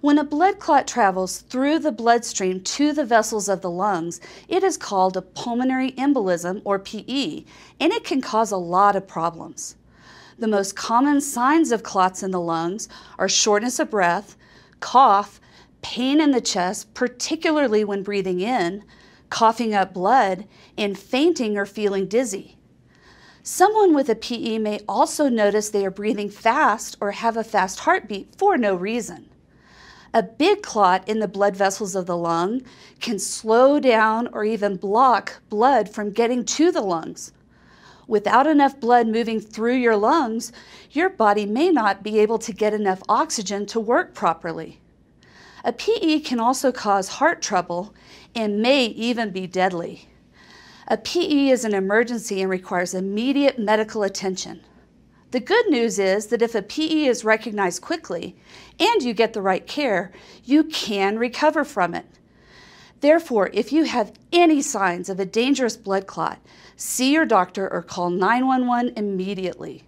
When a blood clot travels through the bloodstream to the vessels of the lungs, it is called a pulmonary embolism or PE, and it can cause a lot of problems. The most common signs of clots in the lungs are shortness of breath, cough, pain in the chest, particularly when breathing in, coughing up blood, and fainting or feeling dizzy. Someone with a PE may also notice they are breathing fast or have a fast heartbeat for no reason. A big clot in the blood vessels of the lung can slow down or even block blood from getting to the lungs. Without enough blood moving through your lungs, your body may not be able to get enough oxygen to work properly. A PE can also cause heart trouble and may even be deadly. A PE is an emergency and requires immediate medical attention. The good news is that if a PE is recognized quickly and you get the right care, you can recover from it. Therefore, if you have any signs of a dangerous blood clot, see your doctor or call 911 immediately.